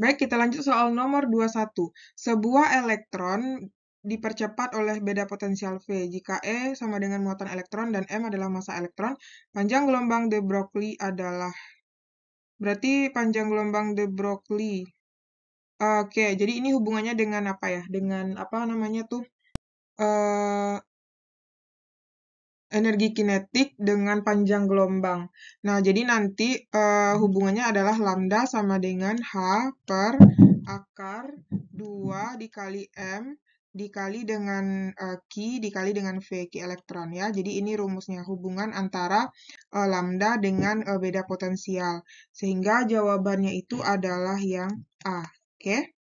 Baik, kita lanjut soal nomor 21. Sebuah elektron dipercepat oleh beda potensial V jika E sama dengan muatan elektron dan M adalah massa elektron. Panjang gelombang de Broglie adalah berarti panjang gelombang de Broglie. Oke, jadi ini hubungannya dengan apa ya? Dengan apa namanya tuh? Eh energi kinetik dengan panjang gelombang. Nah, jadi nanti uh, hubungannya adalah lambda sama dengan H per akar 2 dikali M dikali dengan uh, Q dikali dengan V, Q elektron ya. Jadi ini rumusnya hubungan antara uh, lambda dengan uh, beda potensial. Sehingga jawabannya itu adalah yang A. Oke. Okay?